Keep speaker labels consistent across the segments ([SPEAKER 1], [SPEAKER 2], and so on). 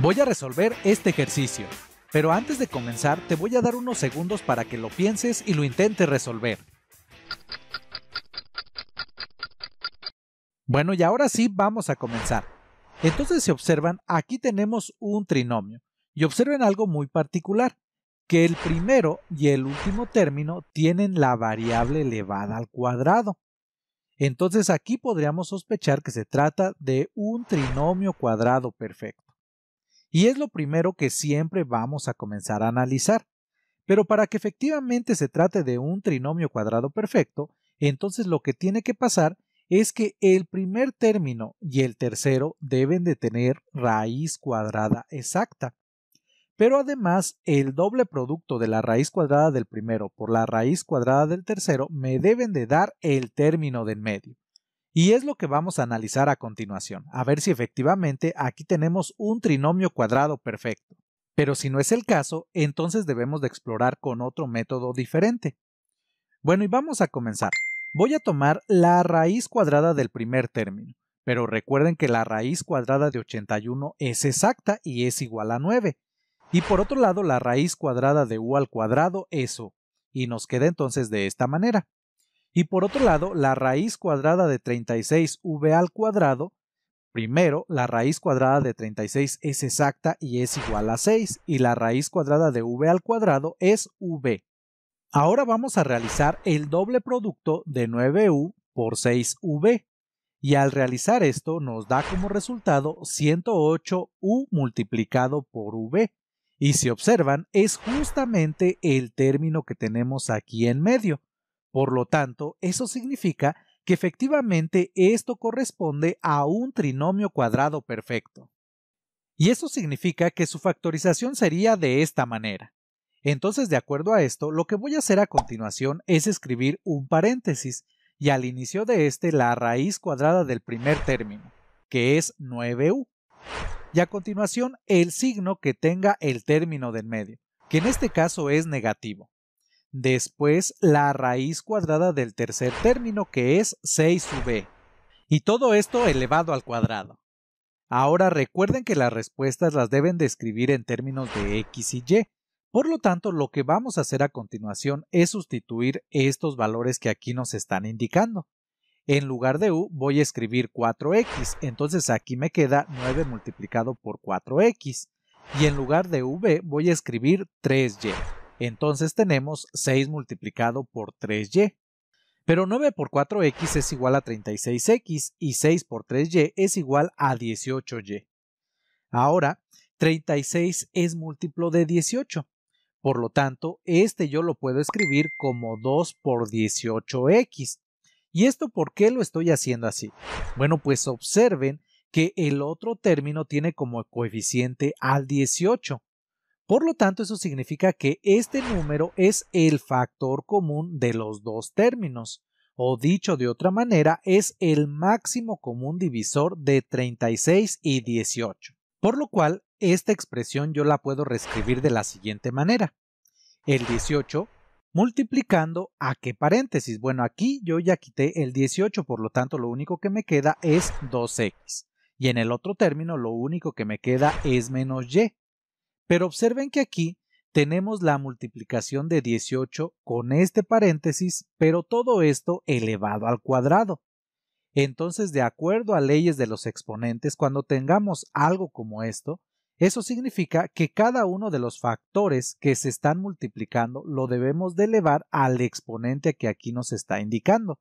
[SPEAKER 1] Voy a resolver este ejercicio, pero antes de comenzar te voy a dar unos segundos para que lo pienses y lo intentes resolver. Bueno, y ahora sí vamos a comenzar. Entonces, se observan, aquí tenemos un trinomio. Y observen algo muy particular, que el primero y el último término tienen la variable elevada al cuadrado. Entonces aquí podríamos sospechar que se trata de un trinomio cuadrado perfecto. Y es lo primero que siempre vamos a comenzar a analizar. Pero para que efectivamente se trate de un trinomio cuadrado perfecto, entonces lo que tiene que pasar es que el primer término y el tercero deben de tener raíz cuadrada exacta. Pero además, el doble producto de la raíz cuadrada del primero por la raíz cuadrada del tercero me deben de dar el término del medio. Y es lo que vamos a analizar a continuación, a ver si efectivamente aquí tenemos un trinomio cuadrado perfecto. Pero si no es el caso, entonces debemos de explorar con otro método diferente. Bueno, y vamos a comenzar. Voy a tomar la raíz cuadrada del primer término, pero recuerden que la raíz cuadrada de 81 es exacta y es igual a 9. Y por otro lado, la raíz cuadrada de u al cuadrado es u, y nos queda entonces de esta manera. Y por otro lado, la raíz cuadrada de 36v al cuadrado, primero, la raíz cuadrada de 36 es exacta y es igual a 6, y la raíz cuadrada de v al cuadrado es v. Ahora vamos a realizar el doble producto de 9u por 6v, y al realizar esto nos da como resultado 108u multiplicado por v, y si observan es justamente el término que tenemos aquí en medio, por lo tanto, eso significa que efectivamente esto corresponde a un trinomio cuadrado perfecto. Y eso significa que su factorización sería de esta manera. Entonces, de acuerdo a esto, lo que voy a hacer a continuación es escribir un paréntesis y al inicio de este la raíz cuadrada del primer término, que es 9u. Y a continuación el signo que tenga el término del medio, que en este caso es negativo. Después la raíz cuadrada del tercer término que es 6 v Y todo esto elevado al cuadrado. Ahora recuerden que las respuestas las deben describir en términos de x y y. Por lo tanto, lo que vamos a hacer a continuación es sustituir estos valores que aquí nos están indicando. En lugar de u voy a escribir 4x, entonces aquí me queda 9 multiplicado por 4x. Y en lugar de v voy a escribir 3y entonces tenemos 6 multiplicado por 3y. Pero 9 por 4x es igual a 36x y 6 por 3y es igual a 18y. Ahora, 36 es múltiplo de 18. Por lo tanto, este yo lo puedo escribir como 2 por 18x. ¿Y esto por qué lo estoy haciendo así? Bueno, pues observen que el otro término tiene como coeficiente al 18. Por lo tanto, eso significa que este número es el factor común de los dos términos, o dicho de otra manera, es el máximo común divisor de 36 y 18. Por lo cual, esta expresión yo la puedo reescribir de la siguiente manera. El 18 multiplicando a qué paréntesis. Bueno, aquí yo ya quité el 18, por lo tanto lo único que me queda es 2x. Y en el otro término lo único que me queda es menos y. Pero observen que aquí tenemos la multiplicación de 18 con este paréntesis, pero todo esto elevado al cuadrado. Entonces, de acuerdo a leyes de los exponentes, cuando tengamos algo como esto, eso significa que cada uno de los factores que se están multiplicando lo debemos de elevar al exponente que aquí nos está indicando.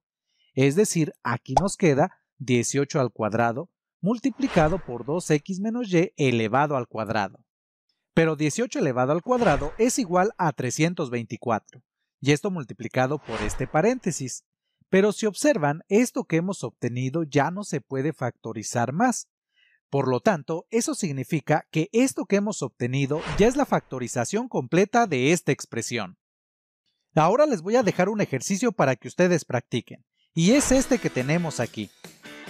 [SPEAKER 1] Es decir, aquí nos queda 18 al cuadrado multiplicado por 2x menos y elevado al cuadrado. Pero 18 elevado al cuadrado es igual a 324, y esto multiplicado por este paréntesis. Pero si observan, esto que hemos obtenido ya no se puede factorizar más. Por lo tanto, eso significa que esto que hemos obtenido ya es la factorización completa de esta expresión. Ahora les voy a dejar un ejercicio para que ustedes practiquen, y es este que tenemos aquí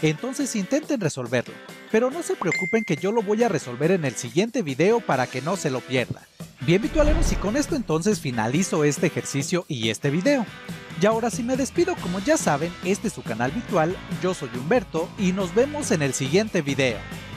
[SPEAKER 1] entonces intenten resolverlo. Pero no se preocupen que yo lo voy a resolver en el siguiente video para que no se lo pierda. Bien virtualeros y con esto entonces finalizo este ejercicio y este video. Y ahora si me despido como ya saben, este es su canal virtual, yo soy Humberto y nos vemos en el siguiente video.